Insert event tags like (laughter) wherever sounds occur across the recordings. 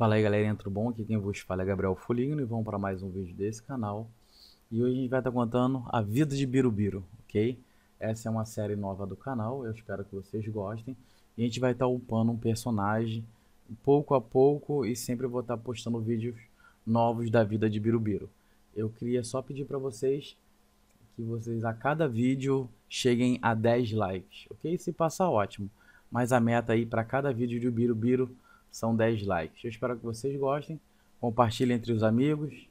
Fala aí galerinha, tudo bom? Aqui quem vos fala é Gabriel Foligno e vamos para mais um vídeo desse canal. E hoje a gente vai estar tá contando a vida de Birubiru, ok? Essa é uma série nova do canal, eu espero que vocês gostem. E a gente vai estar tá upando um personagem pouco a pouco e sempre vou estar tá postando vídeos novos da vida de Birubiru. Eu queria só pedir para vocês que vocês a cada vídeo cheguem a 10 likes, ok? Se passar, ótimo. Mas a meta aí para cada vídeo de Birubiru são 10 likes. Eu espero que vocês gostem. Compartilhe entre os amigos.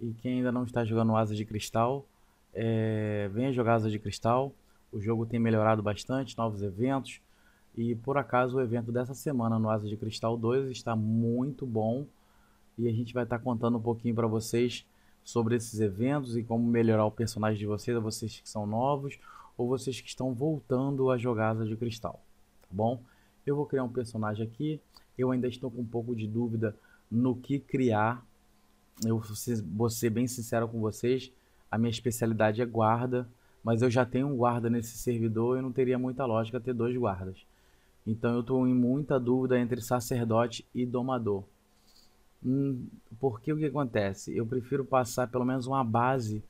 E quem ainda não está jogando Asa de Cristal, é... venha jogar Asa de Cristal. O jogo tem melhorado bastante, novos eventos. E por acaso o evento dessa semana no Asa de Cristal 2 está muito bom. E a gente vai estar contando um pouquinho para vocês sobre esses eventos e como melhorar o personagem de vocês, a vocês que são novos ou vocês que estão voltando a jogar Asa de Cristal, tá bom? Eu vou criar um personagem aqui. Eu ainda estou com um pouco de dúvida no que criar. Eu vou ser bem sincero com vocês. A minha especialidade é guarda, mas eu já tenho um guarda nesse servidor e não teria muita lógica ter dois guardas. Então eu estou em muita dúvida entre sacerdote e domador. Hum, porque o que acontece? Eu prefiro passar pelo menos uma base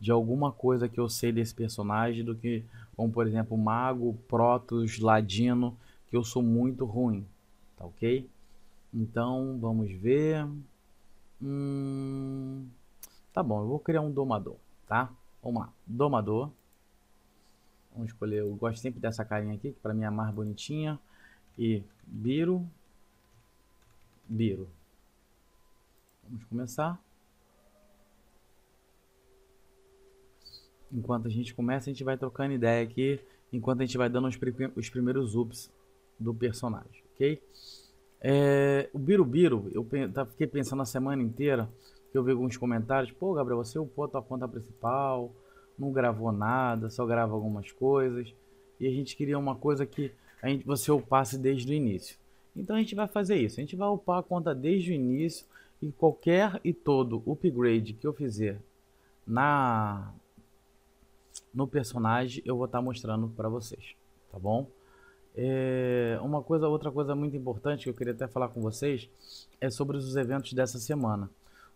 de alguma coisa que eu sei desse personagem do que, como por exemplo, mago, protos, ladino, que eu sou muito ruim, tá ok? Então vamos ver. Hum, tá bom, eu vou criar um domador, tá? Vamos lá, domador. Vamos escolher, eu gosto sempre dessa carinha aqui, que para mim é a mais bonitinha. E Biro. Biro. Vamos começar. Enquanto a gente começa, a gente vai trocando ideia aqui. Enquanto a gente vai dando os, os primeiros ups do personagem, ok? É, o Birubiru, eu tá, fiquei pensando a semana inteira, que eu vi alguns comentários, pô, Gabriel, você upou é a tua conta principal, não gravou nada, só grava algumas coisas, e a gente queria uma coisa que a gente, você upasse desde o início. Então a gente vai fazer isso, a gente vai upar a conta desde o início, e qualquer e todo upgrade que eu fizer na no personagem, eu vou estar tá mostrando para vocês, tá bom? É, uma coisa, outra coisa muito importante que eu queria até falar com vocês é sobre os eventos dessa semana.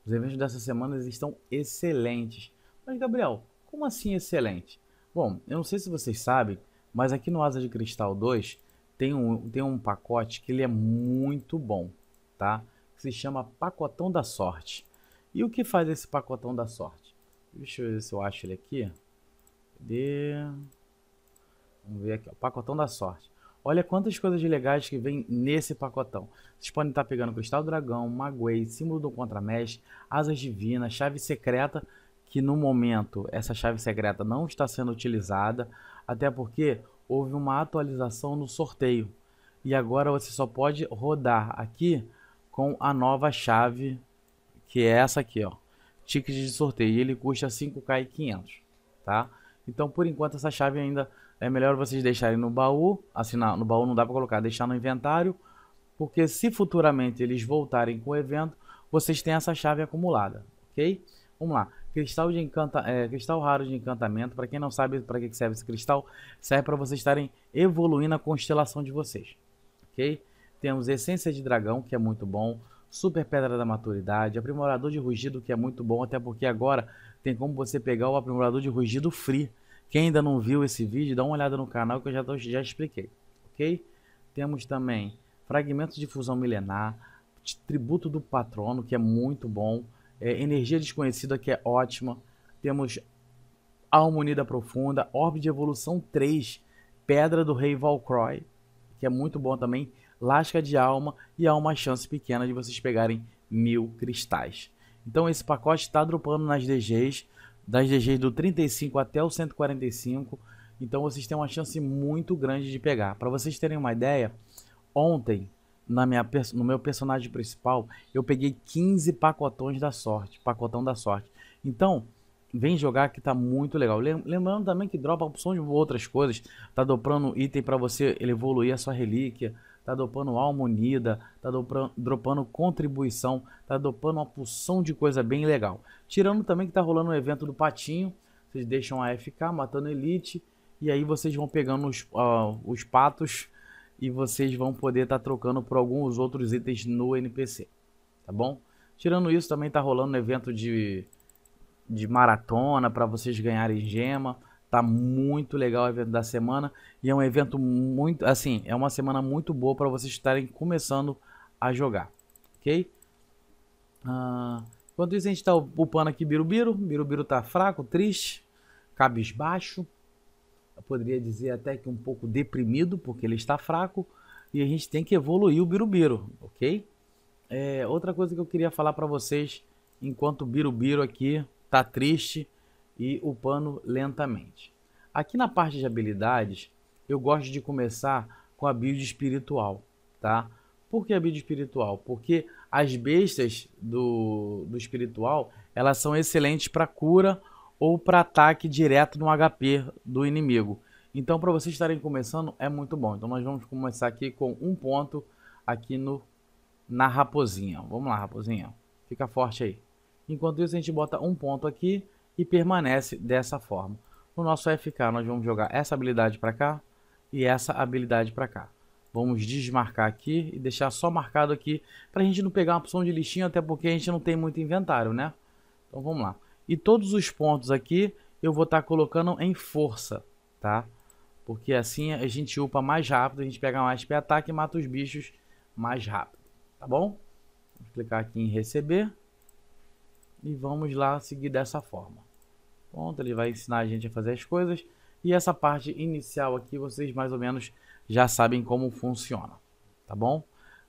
Os eventos dessa semana estão excelentes. Mas Gabriel, como assim excelente? Bom, eu não sei se vocês sabem, mas aqui no Asa de Cristal 2 tem um, tem um pacote que ele é muito bom, tá? Que se chama Pacotão da Sorte. E o que faz esse Pacotão da Sorte? Deixa eu ver se eu acho ele aqui. Cadê? Vamos ver aqui, ó. Pacotão da Sorte. Olha quantas coisas legais que vem nesse pacotão. Vocês podem estar pegando Cristal Dragão, Maguei, Símbolo do Contramesh, Asas Divinas, Chave Secreta, que no momento essa chave secreta não está sendo utilizada, até porque houve uma atualização no sorteio. E agora você só pode rodar aqui com a nova chave, que é essa aqui, ó. Ticket de sorteio, ele custa 5k e 500, tá? Então, por enquanto essa chave ainda é melhor vocês deixarem no baú, assinar no baú não dá para colocar, deixar no inventário, porque se futuramente eles voltarem com o evento, vocês têm essa chave acumulada, ok? Vamos lá. Cristal, de encanta, é, cristal raro de encantamento, para quem não sabe para que serve esse cristal, serve para vocês estarem evoluindo a constelação de vocês, ok? Temos Essência de Dragão, que é muito bom, Super Pedra da Maturidade, Aprimorador de Rugido, que é muito bom, até porque agora tem como você pegar o Aprimorador de Rugido Free, quem ainda não viu esse vídeo, dá uma olhada no canal que eu já, tô, já expliquei, ok? Temos também fragmentos de fusão milenar, tributo do patrono, que é muito bom, é, energia desconhecida, que é ótima, temos alma unida profunda, orbe de evolução 3, pedra do rei Valcroy, que é muito bom também, lasca de alma e há uma chance pequena de vocês pegarem mil cristais. Então esse pacote está dropando nas DGs, das DGs do 35 até o 145. Então vocês têm uma chance muito grande de pegar. Para vocês terem uma ideia, ontem na minha, no meu personagem principal eu peguei 15 pacotões da sorte, pacotão da sorte. Então vem jogar que tá muito legal. Lembrando também que dropa opções de outras coisas, tá dobrando item para você evoluir a sua relíquia tá dopando alma unida, tá dopando, dropando contribuição, tá dopando uma porção de coisa bem legal. Tirando também que tá rolando o um evento do Patinho, vocês deixam a FK matando Elite, e aí vocês vão pegando os, uh, os patos e vocês vão poder estar tá trocando por alguns outros itens no NPC, tá bom? Tirando isso, também tá rolando um evento de, de maratona para vocês ganharem gema. Tá muito legal o evento da semana e é um evento muito, assim, é uma semana muito boa para vocês estarem começando a jogar, ok? Ah, enquanto isso a gente está upando aqui Birubiru, Birubiru tá fraco, triste, cabisbaixo, eu poderia dizer até que um pouco deprimido porque ele está fraco e a gente tem que evoluir o Birubiru, ok? É, outra coisa que eu queria falar para vocês enquanto o Birubiru aqui tá triste e upando lentamente. Aqui na parte de habilidades, eu gosto de começar com a build espiritual, tá? Por que a build espiritual? Porque as bestas do, do espiritual, elas são excelentes para cura ou para ataque direto no HP do inimigo. Então, para vocês estarem começando, é muito bom. Então, nós vamos começar aqui com um ponto aqui no na raposinha. Vamos lá, raposinha. Fica forte aí. Enquanto isso, a gente bota um ponto aqui e permanece dessa forma. No nosso FK, nós vamos jogar essa habilidade para cá e essa habilidade para cá. Vamos desmarcar aqui e deixar só marcado aqui para a gente não pegar uma opção de lixinho até porque a gente não tem muito inventário, né? Então vamos lá. E todos os pontos aqui eu vou estar tá colocando em força, tá? Porque assim a gente upa mais rápido, a gente pega mais pé ataque e mata os bichos mais rápido, tá bom? Vou clicar aqui em receber e vamos lá seguir dessa forma. Pronto, ele vai ensinar a gente a fazer as coisas. E essa parte inicial aqui, vocês mais ou menos já sabem como funciona, tá bom?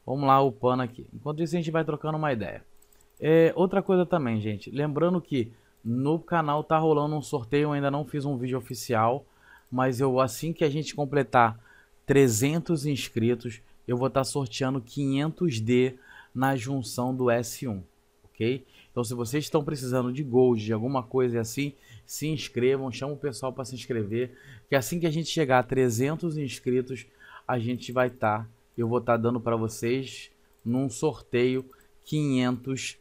Vamos lá, upando aqui. Enquanto isso, a gente vai trocando uma ideia. É, outra coisa também, gente. Lembrando que no canal tá rolando um sorteio. ainda não fiz um vídeo oficial. Mas eu assim que a gente completar 300 inscritos, eu vou estar tá sorteando 500D na junção do S1, ok? Então, se vocês estão precisando de gold de alguma coisa assim, se inscrevam, chama o pessoal para se inscrever, que assim que a gente chegar a 300 inscritos, a gente vai estar, tá, eu vou estar tá dando para vocês num sorteio 500D,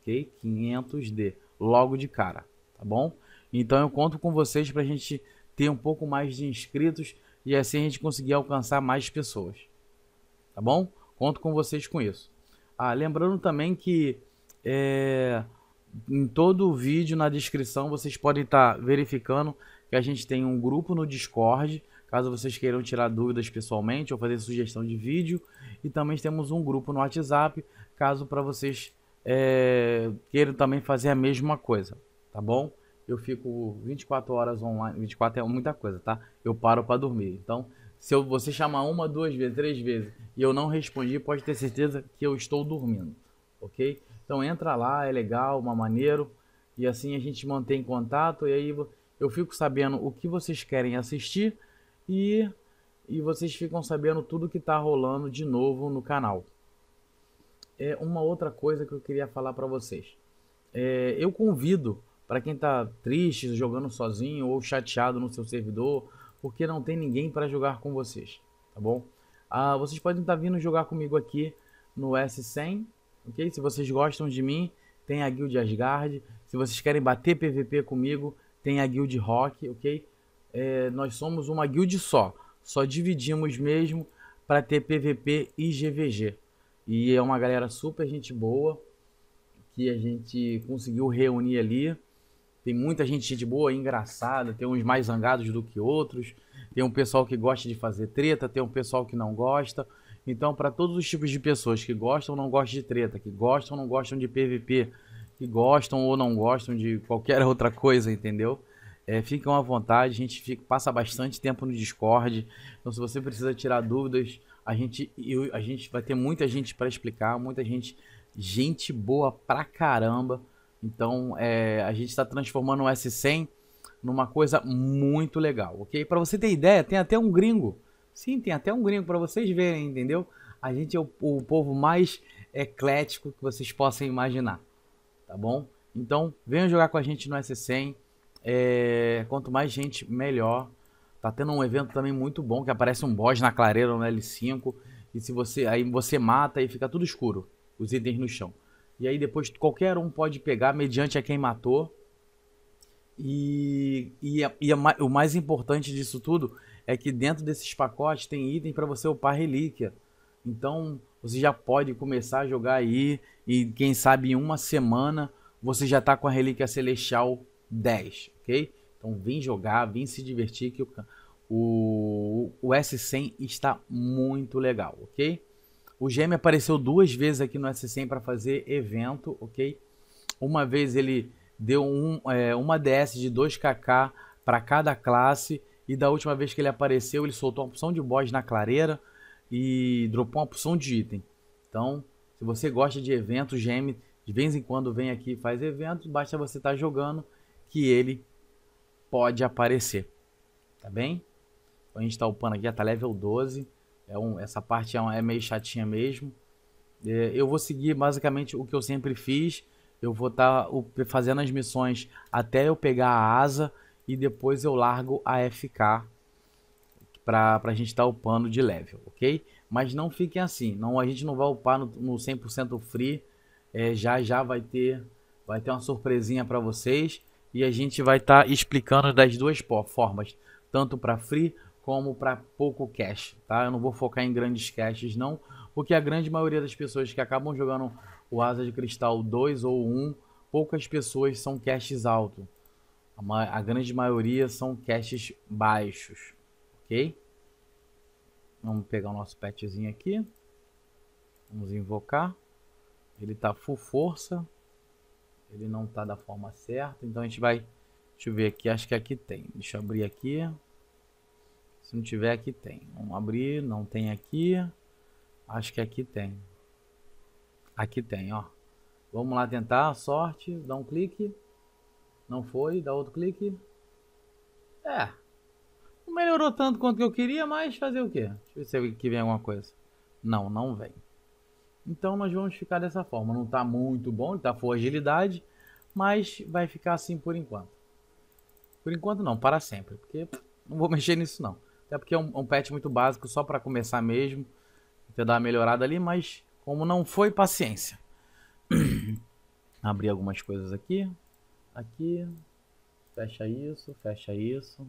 ok? 500D, logo de cara, tá bom? Então eu conto com vocês para a gente ter um pouco mais de inscritos e assim a gente conseguir alcançar mais pessoas, tá bom? Conto com vocês com isso. Ah, lembrando também que é, em todo o vídeo, na descrição, vocês podem estar tá verificando que a gente tem um grupo no Discord, caso vocês queiram tirar dúvidas pessoalmente ou fazer sugestão de vídeo. E também temos um grupo no WhatsApp, caso para vocês é, queiram também fazer a mesma coisa, tá bom? Eu fico 24 horas online, 24 é muita coisa, tá? Eu paro para dormir. Então, se eu, você chamar uma, duas vezes, três vezes e eu não respondi, pode ter certeza que eu estou dormindo, ok? Então entra lá, é legal, uma maneiro. E assim a gente mantém contato e aí eu fico sabendo o que vocês querem assistir e, e vocês ficam sabendo tudo que está rolando de novo no canal. É uma outra coisa que eu queria falar para vocês. É, eu convido para quem está triste, jogando sozinho ou chateado no seu servidor, porque não tem ninguém para jogar com vocês, tá bom? Ah, vocês podem estar tá vindo jogar comigo aqui no S100 ok? Se vocês gostam de mim, tem a Guild Asgard. Se vocês querem bater PVP comigo, tem a Guild Rock, ok? É, nós somos uma guild só. Só dividimos mesmo para ter PVP e GVG. E é uma galera super gente boa que a gente conseguiu reunir ali. Tem muita gente, gente boa, engraçada, tem uns mais zangados do que outros, tem um pessoal que gosta de fazer treta, tem um pessoal que não gosta, então, para todos os tipos de pessoas que gostam ou não gostam de treta, que gostam ou não gostam de PVP, que gostam ou não gostam de qualquer (laughs) outra coisa, entendeu? É, fiquem à vontade, a gente fica, passa bastante tempo no Discord. Então, se você precisa tirar dúvidas, a gente, eu, a gente vai ter muita gente para explicar, muita gente, gente boa pra caramba. Então, é, a gente está transformando o S100 numa coisa muito legal, ok? Para você ter ideia, tem até um gringo Sim, tem até um gringo para vocês verem, entendeu? A gente é o, o povo mais eclético que vocês possam imaginar, tá bom? Então, venham jogar com a gente no S100. É, quanto mais gente, melhor. Tá tendo um evento também muito bom, que aparece um boss na clareira no L5. E se você aí você mata e fica tudo escuro, os itens no chão. E aí depois qualquer um pode pegar mediante a quem matou. E, e, é, e é o mais importante disso tudo é que dentro desses pacotes tem item para você upar relíquia. Então você já pode começar a jogar aí e quem sabe em uma semana você já está com a relíquia celestial 10, ok? Então vem jogar, vem se divertir que o, o, o S100 está muito legal, ok? O Gêmeo apareceu duas vezes aqui no S100 para fazer evento, ok? Uma vez ele deu um, é, uma DS de 2kk para cada classe e da última vez que ele apareceu, ele soltou uma opção de boss na clareira e dropou uma opção de item. Então, se você gosta de eventos, GM de vez em quando vem aqui e faz eventos, basta você estar tá jogando que ele pode aparecer. Tá bem? Então, a gente está upando aqui, já tá level 12. É um, essa parte é, um, é meio chatinha mesmo. É, eu vou seguir basicamente o que eu sempre fiz. Eu vou estar tá, fazendo as missões até eu pegar a asa e depois eu largo a FK para a gente estar tá upando de level, ok? Mas não fiquem assim, não, a gente não vai upar no, no 100% free, é, já já vai ter, vai ter uma surpresinha para vocês e a gente vai estar tá explicando das duas formas, tanto para free como para pouco cash, tá? Eu não vou focar em grandes caches não, porque a grande maioria das pessoas que acabam jogando o Asa de Cristal 2 ou 1, poucas pessoas são caches alto. A, a grande maioria são caches baixos, ok? Vamos pegar o nosso petzinho aqui. Vamos invocar. Ele tá full força. Ele não tá da forma certa. Então a gente vai... Deixa eu ver aqui. Acho que aqui tem. Deixa eu abrir aqui. Se não tiver, aqui tem. Vamos abrir. Não tem aqui. Acho que aqui tem. Aqui tem, ó. Vamos lá tentar sorte. Dá um clique. Não foi, dá outro clique. É. Não melhorou tanto quanto eu queria, mas fazer o quê? Deixa eu ver se aqui é vem alguma coisa. Não, não vem. Então nós vamos ficar dessa forma. Não está muito bom, está full agilidade, mas vai ficar assim por enquanto. Por enquanto não, para sempre, porque não vou (laughs) mexer nisso não. Até porque é um, é um patch muito básico, só para começar mesmo, tentar dar uma melhorada ali, mas como não foi, paciência. (clears throat) Abrir algumas coisas aqui aqui, fecha isso, fecha isso,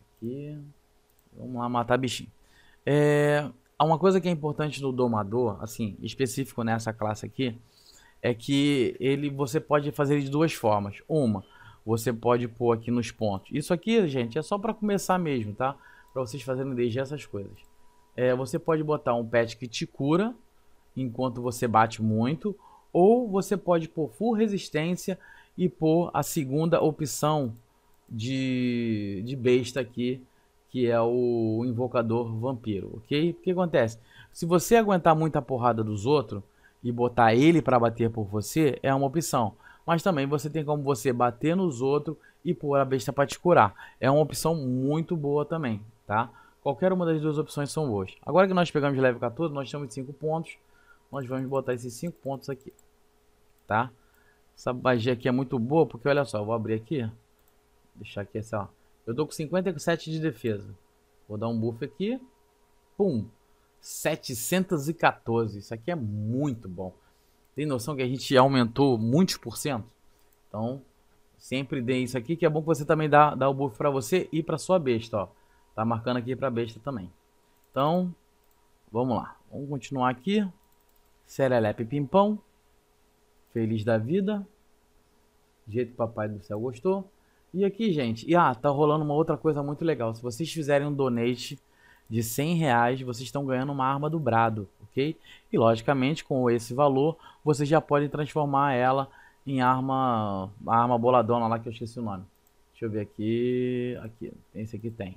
aqui, vamos lá matar bichinho. É, uma coisa que é importante no domador, assim, específico nessa classe aqui, é que ele você pode fazer de duas formas. Uma, você pode pôr aqui nos pontos. Isso aqui, gente, é só para começar mesmo, tá? Para vocês fazerem desde essas coisas. É, você pode botar um pet que te cura enquanto você bate muito, ou você pode pôr full resistência e por a segunda opção de, de besta aqui, que é o invocador vampiro, ok? O que acontece? Se você aguentar muita porrada dos outros e botar ele para bater por você, é uma opção. Mas também você tem como você bater nos outros e pôr a besta para te curar. É uma opção muito boa também, tá? Qualquer uma das duas opções são boas. Agora que nós pegamos level 14, nós temos 5 pontos. Nós vamos botar esses 5 pontos aqui, Tá? Essa magia aqui é muito boa, porque olha só, vou abrir aqui. Deixar aqui essa, assim, ó. Eu tô com 57 de defesa. Vou dar um buff aqui. Pum. 714. Isso aqui é muito bom. Tem noção que a gente aumentou muitos por cento? Então, sempre dê isso aqui, que é bom que você também dá, dá o buff pra você e pra sua besta, ó. Tá marcando aqui pra besta também. Então, vamos lá. Vamos continuar aqui. Serelepe Pimpão feliz da vida, do jeito que papai do céu gostou. E aqui, gente, e ah, tá rolando uma outra coisa muito legal. Se vocês fizerem um donate de 100 reais, vocês estão ganhando uma arma do brado, ok? E logicamente, com esse valor, vocês já podem transformar ela em arma, arma boladona lá que eu esqueci o nome. Deixa eu ver aqui, aqui, esse aqui tem.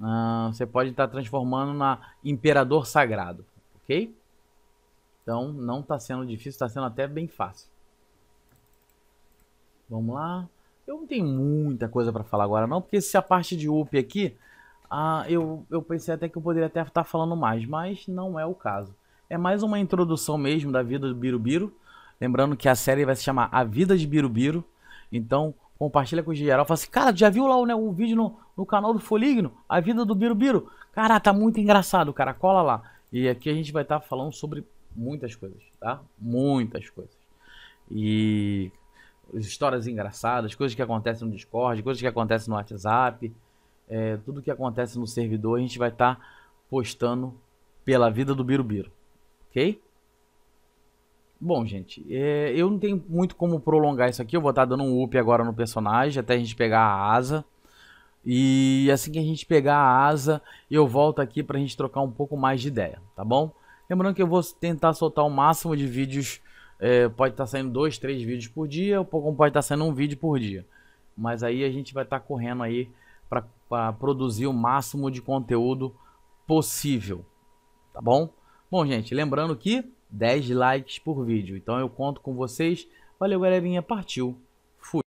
Ah, você pode estar tá transformando na Imperador Sagrado, ok? Então não está sendo difícil, está sendo até bem fácil. Vamos lá. Eu não tenho muita coisa para falar agora não, porque se a parte de UP aqui, ah, eu, eu pensei até que eu poderia até estar tá falando mais, mas não é o caso. É mais uma introdução mesmo da vida do Birubiru. Lembrando que a série vai se chamar A Vida de Birubiru. Então compartilha com o geral. Fala assim, cara, já viu lá o, né, o vídeo no, no canal do Foligno? A Vida do Birubiru? Cara, tá muito engraçado, cara. Cola lá. E aqui a gente vai estar tá falando sobre muitas coisas, tá? Muitas coisas. E histórias engraçadas, coisas que acontecem no Discord, coisas que acontecem no WhatsApp, é, tudo que acontece no servidor a gente vai estar tá postando pela vida do Birubiru, ok? Bom, gente, é, eu não tenho muito como prolongar isso aqui, eu vou estar tá dando um up agora no personagem até a gente pegar a asa. E assim que a gente pegar a asa, eu volto aqui para a gente trocar um pouco mais de ideia, tá bom? Lembrando que eu vou tentar soltar o máximo de vídeos. É, pode estar tá saindo dois, três vídeos por dia, ou pode estar tá saindo um vídeo por dia. Mas aí a gente vai estar tá correndo aí para produzir o máximo de conteúdo possível. Tá bom? Bom, gente, lembrando que 10 likes por vídeo. Então eu conto com vocês. Valeu, galerinha. Partiu!